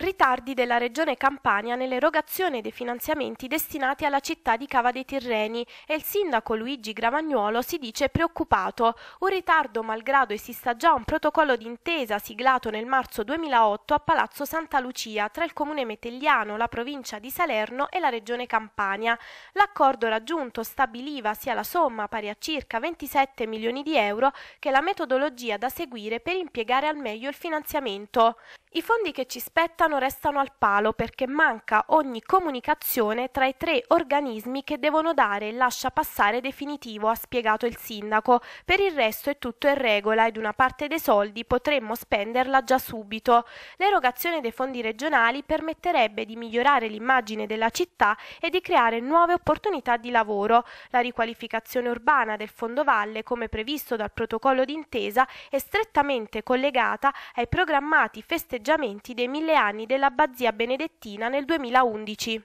Ritardi della Regione Campania nell'erogazione dei finanziamenti destinati alla città di Cava dei Tirreni e il sindaco Luigi Gravagnuolo si dice preoccupato. Un ritardo malgrado esista già un protocollo d'intesa siglato nel marzo 2008 a Palazzo Santa Lucia tra il comune metelliano, la provincia di Salerno e la Regione Campania. L'accordo raggiunto stabiliva sia la somma pari a circa 27 milioni di euro che la metodologia da seguire per impiegare al meglio il finanziamento. I fondi che ci spettano restano al palo perché manca ogni comunicazione tra i tre organismi che devono dare il lascia passare definitivo, ha spiegato il sindaco. Per il resto è tutto in regola ed una parte dei soldi potremmo spenderla già subito. L'erogazione dei fondi regionali permetterebbe di migliorare l'immagine della città e di creare nuove opportunità di lavoro. La riqualificazione urbana del Fondo Valle, come previsto dal protocollo d'intesa, è strettamente collegata ai programmati festeggiamenti festeggiamenti dei mille anni dell'abbazia benedettina nel 2011.